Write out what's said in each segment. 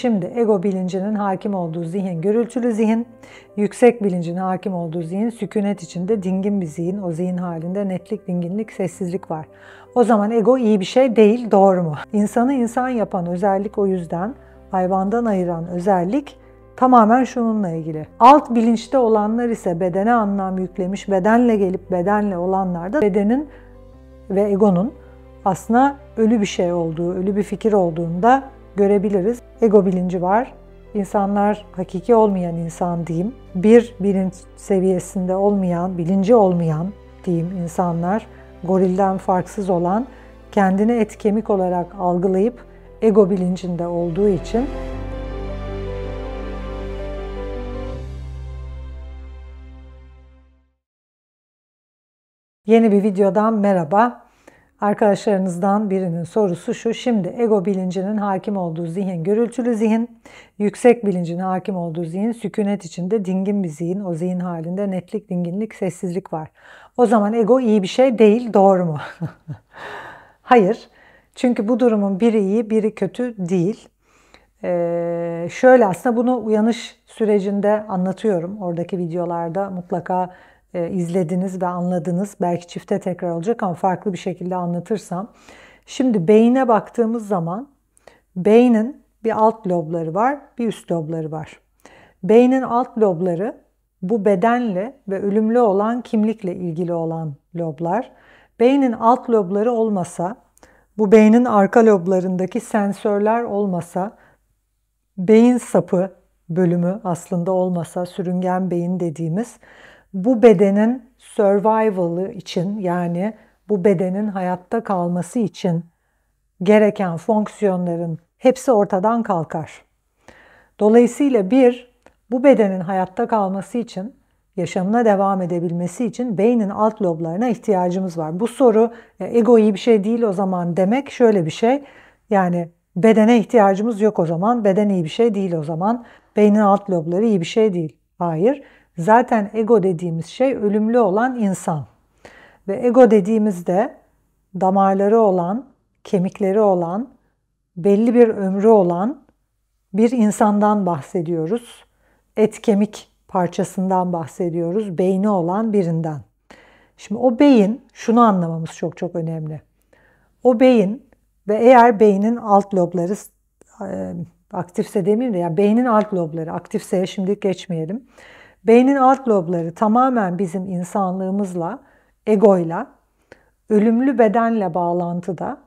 Şimdi ego bilincinin hakim olduğu zihin gürültülü zihin, yüksek bilincinin hakim olduğu zihin sükunet içinde dingin bir zihin. O zihin halinde netlik, dinginlik, sessizlik var. O zaman ego iyi bir şey değil, doğru mu? İnsanı insan yapan özellik o yüzden hayvandan ayıran özellik tamamen şununla ilgili. Alt bilinçte olanlar ise bedene anlam yüklemiş, bedenle gelip bedenle olanlar da bedenin ve egonun aslında ölü bir şey olduğu, ölü bir fikir olduğunda görebiliriz. Ego bilinci var. İnsanlar hakiki olmayan insan diyeyim. Bir bilinç seviyesinde olmayan, bilinci olmayan diyeyim insanlar gorilden farksız olan kendini et kemik olarak algılayıp ego bilincinde olduğu için Yeni bir videodan merhaba. Arkadaşlarınızdan birinin sorusu şu. Şimdi ego bilincinin hakim olduğu zihin gürültülü zihin, yüksek bilincinin hakim olduğu zihin sükunet içinde dingin bir zihin. O zihin halinde netlik, dinginlik, sessizlik var. O zaman ego iyi bir şey değil, doğru mu? Hayır. Çünkü bu durumun biri iyi, biri kötü değil. Ee, şöyle aslında bunu uyanış sürecinde anlatıyorum. Oradaki videolarda mutlaka e, izlediniz ve anladınız. Belki çifte tekrar olacak ama farklı bir şekilde anlatırsam. Şimdi beyine baktığımız zaman beynin bir alt lobları var, bir üst lobları var. Beynin alt lobları bu bedenle ve ölümlü olan kimlikle ilgili olan loblar. Beynin alt lobları olmasa, bu beynin arka loblarındaki sensörler olmasa, beyin sapı bölümü aslında olmasa, sürüngen beyin dediğimiz bu bedenin survival'ı için yani bu bedenin hayatta kalması için gereken fonksiyonların hepsi ortadan kalkar. Dolayısıyla bir, bu bedenin hayatta kalması için, yaşamına devam edebilmesi için beynin alt loblarına ihtiyacımız var. Bu soru ego iyi bir şey değil o zaman demek şöyle bir şey. Yani bedene ihtiyacımız yok o zaman, beden iyi bir şey değil o zaman, beynin alt lobları iyi bir şey değil. Hayır. Zaten ego dediğimiz şey ölümlü olan insan. Ve ego dediğimizde damarları olan, kemikleri olan, belli bir ömrü olan bir insandan bahsediyoruz. Et kemik parçasından bahsediyoruz, beyni olan birinden. Şimdi o beyin, şunu anlamamız çok çok önemli. O beyin ve eğer beynin alt lobları e, aktifse demeyeyim de, yani beynin alt lobları aktifse şimdi geçmeyelim Beynin alt lobları tamamen bizim insanlığımızla, egoyla, ölümlü bedenle bağlantıda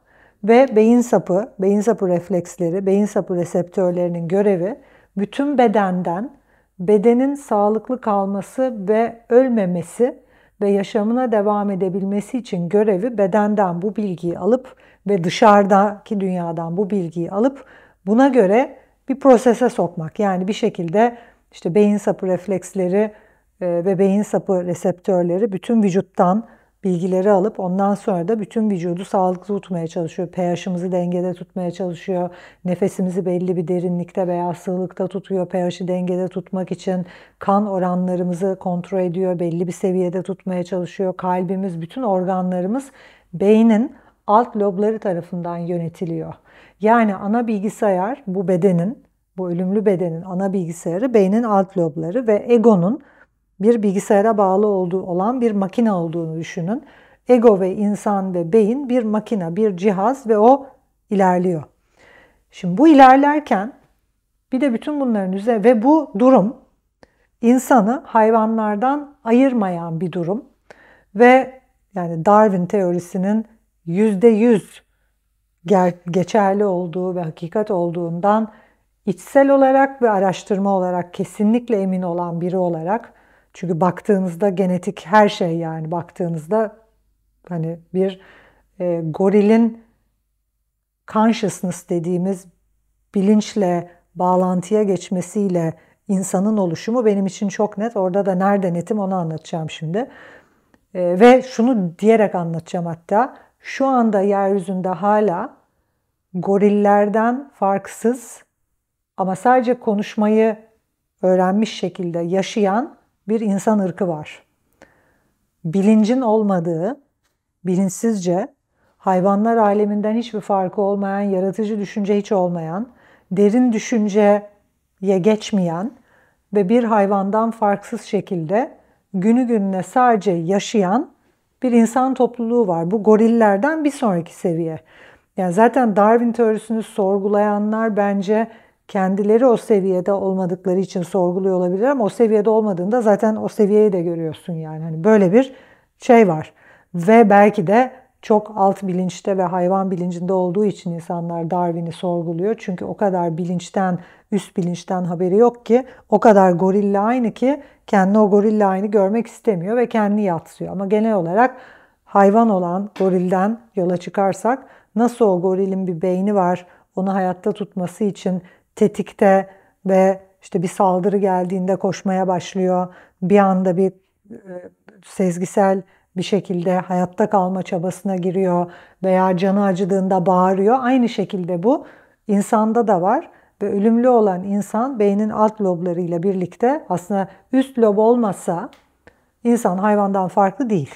ve beyin sapı, beyin sapı refleksleri, beyin sapı reseptörlerinin görevi bütün bedenden bedenin sağlıklı kalması ve ölmemesi ve yaşamına devam edebilmesi için görevi bedenden bu bilgiyi alıp ve dışarıdaki dünyadan bu bilgiyi alıp buna göre bir prosese sokmak. Yani bir şekilde işte beyin sapı refleksleri e, ve beyin sapı reseptörleri bütün vücuttan bilgileri alıp ondan sonra da bütün vücudu sağlıklı tutmaya çalışıyor. pH'imizi dengede tutmaya çalışıyor. Nefesimizi belli bir derinlikte veya sığlıkta tutuyor. pH'i dengede tutmak için kan oranlarımızı kontrol ediyor. Belli bir seviyede tutmaya çalışıyor. Kalbimiz, bütün organlarımız beynin alt lobları tarafından yönetiliyor. Yani ana bilgisayar bu bedenin bu ölümlü bedenin ana bilgisayarı beynin alt lobları ve egonun bir bilgisayara bağlı olduğu olan bir makine olduğunu düşünün. Ego ve insan ve beyin bir makine, bir cihaz ve o ilerliyor. Şimdi bu ilerlerken bir de bütün bunların üzerine ve bu durum insanı hayvanlardan ayırmayan bir durum ve yani Darwin teorisinin yüzde yüz geçerli olduğu ve hakikat olduğundan içsel olarak ve araştırma olarak kesinlikle emin olan biri olarak çünkü baktığınızda genetik her şey yani baktığınızda hani bir e, gorilin consciousness dediğimiz bilinçle bağlantıya geçmesiyle insanın oluşumu benim için çok net. Orada da nerede netim onu anlatacağım şimdi. E, ve şunu diyerek anlatacağım hatta. Şu anda yeryüzünde hala gorillerden farksız ama sadece konuşmayı öğrenmiş şekilde yaşayan bir insan ırkı var. Bilincin olmadığı, bilinçsizce hayvanlar aleminden hiçbir farkı olmayan, yaratıcı düşünce hiç olmayan, derin düşünceye geçmeyen ve bir hayvandan farksız şekilde günü gününe sadece yaşayan bir insan topluluğu var. Bu gorillerden bir sonraki seviye. Yani zaten Darwin teorisini sorgulayanlar bence kendileri o seviyede olmadıkları için sorguluyor olabilir ama o seviyede olmadığında zaten o seviyeyi de görüyorsun yani. Hani böyle bir şey var. Ve belki de çok alt bilinçte ve hayvan bilincinde olduğu için insanlar Darwin'i sorguluyor. Çünkü o kadar bilinçten, üst bilinçten haberi yok ki o kadar gorilla aynı ki kendi o gorilla aynı görmek istemiyor ve kendini yatsıyor. Ama genel olarak hayvan olan gorilden yola çıkarsak nasıl o gorilin bir beyni var, onu hayatta tutması için tetikte ve işte bir saldırı geldiğinde koşmaya başlıyor. Bir anda bir e, sezgisel bir şekilde hayatta kalma çabasına giriyor veya canı acıdığında bağırıyor. Aynı şekilde bu insanda da var ve ölümlü olan insan beynin alt loblarıyla birlikte aslında üst lob olmasa insan hayvandan farklı değil.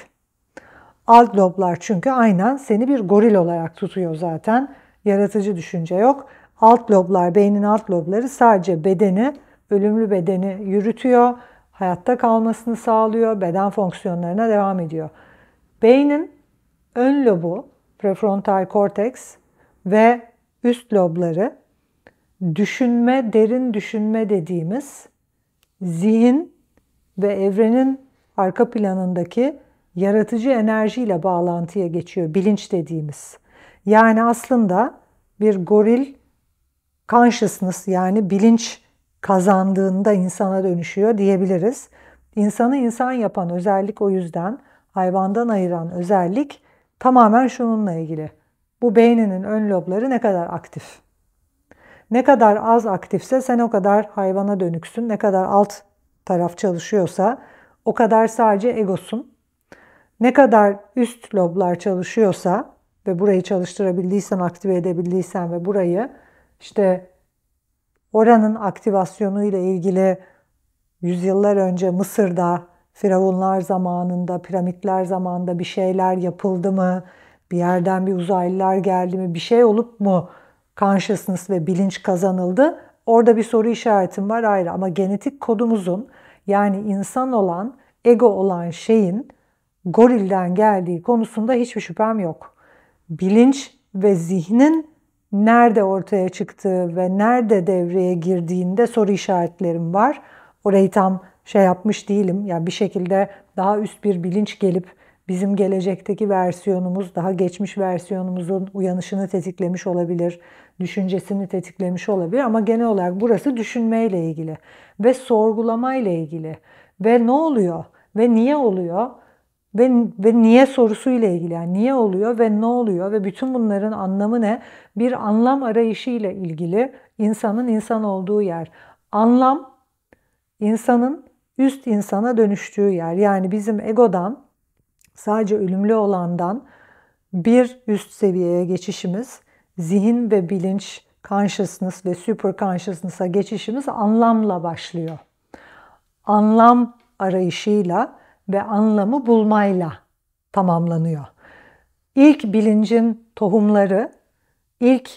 Alt loblar çünkü aynen seni bir goril olarak tutuyor zaten. Yaratıcı düşünce yok alt loblar, beynin alt lobları sadece bedeni, ölümlü bedeni yürütüyor, hayatta kalmasını sağlıyor, beden fonksiyonlarına devam ediyor. Beynin ön lobu, prefrontal korteks ve üst lobları düşünme, derin düşünme dediğimiz zihin ve evrenin arka planındaki yaratıcı enerjiyle bağlantıya geçiyor bilinç dediğimiz. Yani aslında bir goril consciousness yani bilinç kazandığında insana dönüşüyor diyebiliriz. İnsanı insan yapan özellik o yüzden hayvandan ayıran özellik tamamen şununla ilgili. Bu beyninin ön lobları ne kadar aktif? Ne kadar az aktifse sen o kadar hayvana dönüksün. Ne kadar alt taraf çalışıyorsa o kadar sadece egosun. Ne kadar üst loblar çalışıyorsa ve burayı çalıştırabildiysen, aktive edebildiysen ve burayı işte oranın aktivasyonu ile ilgili yüzyıllar önce Mısır'da Firavunlar zamanında, piramitler zamanında bir şeyler yapıldı mı? Bir yerden bir uzaylılar geldi mi? Bir şey olup mu consciousness ve bilinç kazanıldı? Orada bir soru işaretim var ayrı ama genetik kodumuzun yani insan olan, ego olan şeyin gorilden geldiği konusunda hiçbir şüphem yok. Bilinç ve zihnin nerede ortaya çıktığı ve nerede devreye girdiğinde soru işaretlerim var. Orayı tam şey yapmış değilim. Yani bir şekilde daha üst bir bilinç gelip bizim gelecekteki versiyonumuz, daha geçmiş versiyonumuzun uyanışını tetiklemiş olabilir, düşüncesini tetiklemiş olabilir ama genel olarak burası düşünmeyle ilgili ve sorgulamayla ilgili ve ne oluyor ve niye oluyor ve, ve niye sorusuyla ilgili. Yani niye oluyor ve ne oluyor ve bütün bunların anlamı ne? Bir anlam arayışıyla ilgili insanın insan olduğu yer. Anlam insanın üst insana dönüştüğü yer. Yani bizim egodan sadece ölümlü olandan bir üst seviyeye geçişimiz, zihin ve bilinç consciousness ve super consciousness'a geçişimiz anlamla başlıyor. Anlam arayışıyla ve anlamı bulmayla tamamlanıyor. İlk bilincin tohumları, ilk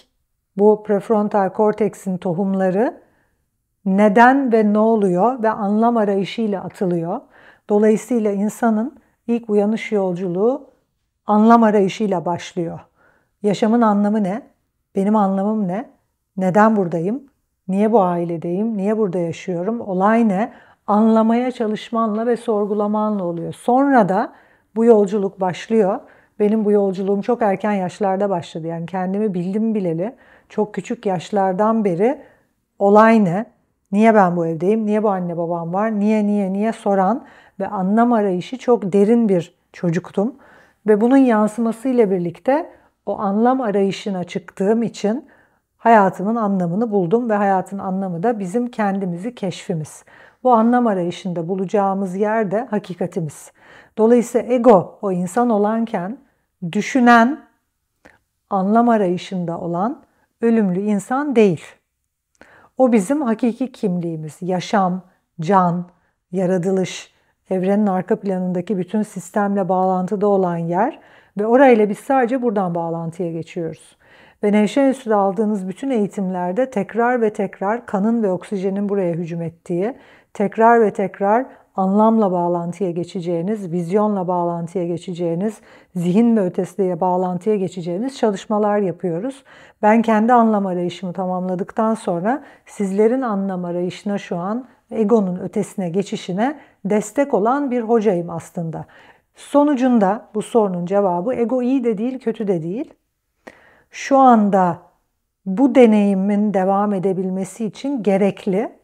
bu prefrontal korteksin tohumları neden ve ne oluyor ve anlam arayışıyla atılıyor. Dolayısıyla insanın ilk uyanış yolculuğu anlam arayışıyla başlıyor. Yaşamın anlamı ne? Benim anlamım ne? Neden buradayım? Niye bu ailedeyim? Niye burada yaşıyorum? Olay ne? anlamaya çalışmanla ve sorgulamanla oluyor. Sonra da bu yolculuk başlıyor. Benim bu yolculuğum çok erken yaşlarda başladı. Yani kendimi bildim bileli çok küçük yaşlardan beri olay ne? Niye ben bu evdeyim? Niye bu anne babam var? Niye niye niye soran ve anlam arayışı çok derin bir çocuktum. Ve bunun yansımasıyla birlikte o anlam arayışına çıktığım için hayatımın anlamını buldum ve hayatın anlamı da bizim kendimizi keşfimiz. Bu anlam arayışında bulacağımız yer de hakikatimiz. Dolayısıyla ego o insan olanken düşünen, anlam arayışında olan ölümlü insan değil. O bizim hakiki kimliğimiz, yaşam, can, yaratılış, evrenin arka planındaki bütün sistemle bağlantıda olan yer ve orayla biz sadece buradan bağlantıya geçiyoruz. Ve Nevşen Üstü'de aldığınız bütün eğitimlerde tekrar ve tekrar kanın ve oksijenin buraya hücum ettiği tekrar ve tekrar anlamla bağlantıya geçeceğiniz, vizyonla bağlantıya geçeceğiniz, zihin ve ötesiye bağlantıya geçeceğiniz çalışmalar yapıyoruz. Ben kendi anlam arayışımı tamamladıktan sonra sizlerin anlam arayışına şu an egonun ötesine geçişine destek olan bir hocayım aslında. Sonucunda bu sorunun cevabı ego iyi de değil, kötü de değil. Şu anda bu deneyimin devam edebilmesi için gerekli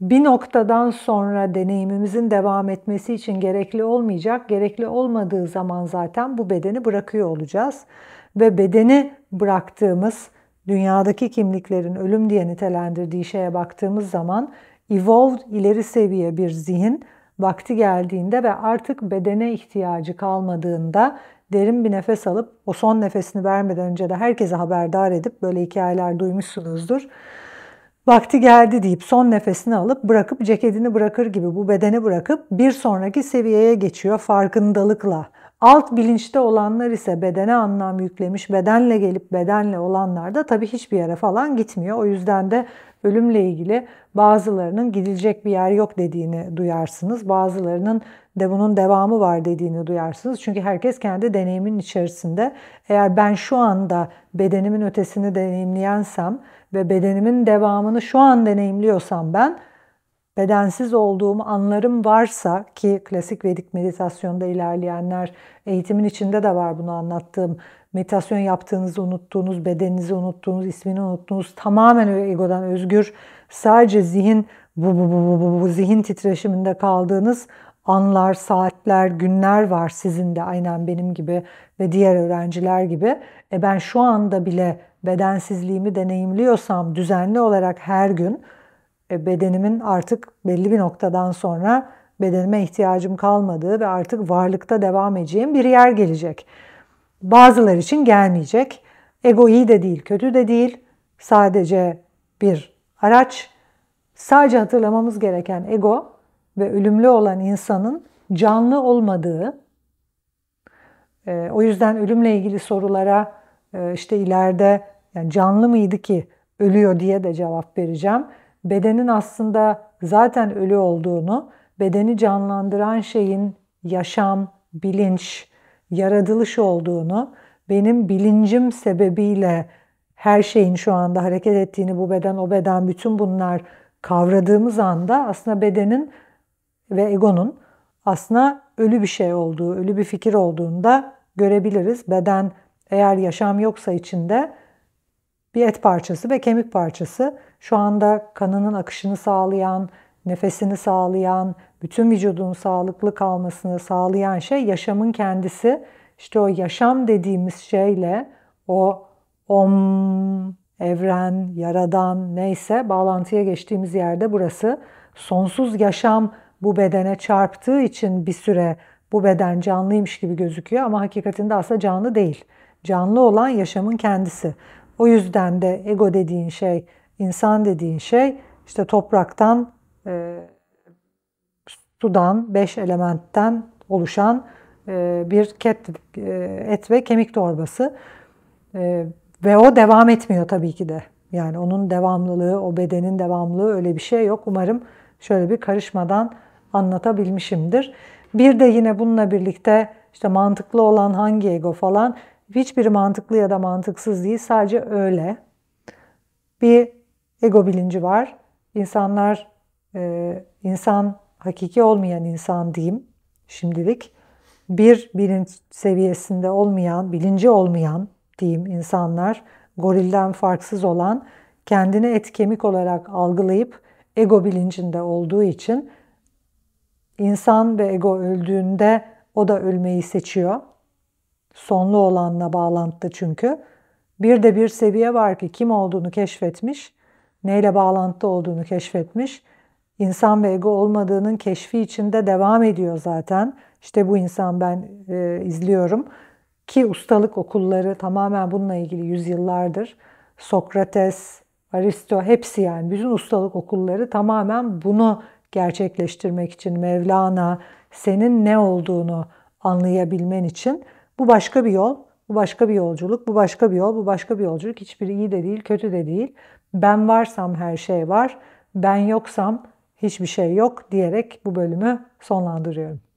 bir noktadan sonra deneyimimizin devam etmesi için gerekli olmayacak. Gerekli olmadığı zaman zaten bu bedeni bırakıyor olacağız ve bedeni bıraktığımız dünyadaki kimliklerin ölüm diye nitelendirdiği şeye baktığımız zaman evolved ileri seviye bir zihin vakti geldiğinde ve artık bedene ihtiyacı kalmadığında derin bir nefes alıp o son nefesini vermeden önce de herkese haberdar edip böyle hikayeler duymuşsunuzdur vakti geldi deyip son nefesini alıp bırakıp ceketini bırakır gibi bu bedeni bırakıp bir sonraki seviyeye geçiyor farkındalıkla. Alt bilinçte olanlar ise bedene anlam yüklemiş, bedenle gelip bedenle olanlar da tabii hiçbir yere falan gitmiyor. O yüzden de ölümle ilgili bazılarının gidilecek bir yer yok dediğini duyarsınız. Bazılarının de bunun devamı var dediğini duyarsınız. Çünkü herkes kendi deneyimin içerisinde. Eğer ben şu anda bedenimin ötesini deneyimleyensem ve bedenimin devamını şu an deneyimliyorsam ben bedensiz olduğum anlarım varsa ki klasik Vedik meditasyonda ilerleyenler eğitimin içinde de var bunu anlattığım meditasyon yaptığınızı unuttuğunuz, bedeninizi unuttuğunuz, ismini unuttuğunuz, tamamen egodan özgür, sadece zihin bu bu bu bu bu bu zihin titreşiminde kaldığınız anlar, saatler, günler var sizin de aynen benim gibi ve diğer öğrenciler gibi. E ben şu anda bile bedensizliğimi deneyimliyorsam düzenli olarak her gün e bedenimin artık belli bir noktadan sonra bedenime ihtiyacım kalmadığı ve artık varlıkta devam edeceğim bir yer gelecek. Bazılar için gelmeyecek. Ego iyi de değil, kötü de değil. Sadece bir araç. Sadece hatırlamamız gereken ego ve ölümlü olan insanın canlı olmadığı. E, o yüzden ölümle ilgili sorulara e, işte ileride yani canlı mıydı ki ölüyor diye de cevap vereceğim. Bedenin aslında zaten ölü olduğunu, bedeni canlandıran şeyin yaşam, bilinç, yaratılış olduğunu, benim bilincim sebebiyle her şeyin şu anda hareket ettiğini, bu beden, o beden, bütün bunlar kavradığımız anda aslında bedenin ve egonun aslında ölü bir şey olduğu, ölü bir fikir olduğunda görebiliriz. Beden eğer yaşam yoksa içinde bir et parçası ve kemik parçası. Şu anda kanının akışını sağlayan, nefesini sağlayan, bütün vücudun sağlıklı kalmasını sağlayan şey yaşamın kendisi. İşte o yaşam dediğimiz şeyle o om, evren, yaradan neyse bağlantıya geçtiğimiz yerde burası. Sonsuz yaşam bu bedene çarptığı için bir süre bu beden canlıymış gibi gözüküyor ama hakikatinde aslında canlı değil. Canlı olan yaşamın kendisi. O yüzden de ego dediğin şey, insan dediğin şey işte topraktan e, sudan, beş elementten oluşan e, bir ket, e, et ve kemik torbası. E, ve o devam etmiyor tabii ki de. Yani onun devamlılığı, o bedenin devamlılığı öyle bir şey yok. Umarım şöyle bir karışmadan anlatabilmişimdir. Bir de yine bununla birlikte işte mantıklı olan hangi ego falan hiçbiri mantıklı ya da mantıksız değil. Sadece öyle. Bir ego bilinci var. İnsanlar e, insan, hakiki olmayan insan diyeyim şimdilik, bir bilinç seviyesinde olmayan, bilinci olmayan diyeyim insanlar, gorilden farksız olan, kendini et kemik olarak algılayıp ego bilincinde olduğu için insan ve ego öldüğünde o da ölmeyi seçiyor. Sonlu olanla bağlantılı çünkü. Bir de bir seviye var ki kim olduğunu keşfetmiş, neyle bağlantılı olduğunu keşfetmiş insan ve ego olmadığının keşfi içinde devam ediyor zaten. İşte bu insan ben e, izliyorum ki ustalık okulları tamamen bununla ilgili yüzyıllardır. Sokrates, Aristo hepsi yani bütün ustalık okulları tamamen bunu gerçekleştirmek için Mevlana senin ne olduğunu anlayabilmen için bu başka bir yol, bu başka bir yolculuk, bu başka bir yol, bu başka bir yolculuk. Hiçbiri iyi de değil, kötü de değil. Ben varsam her şey var. Ben yoksam hiçbir şey yok diyerek bu bölümü sonlandırıyorum.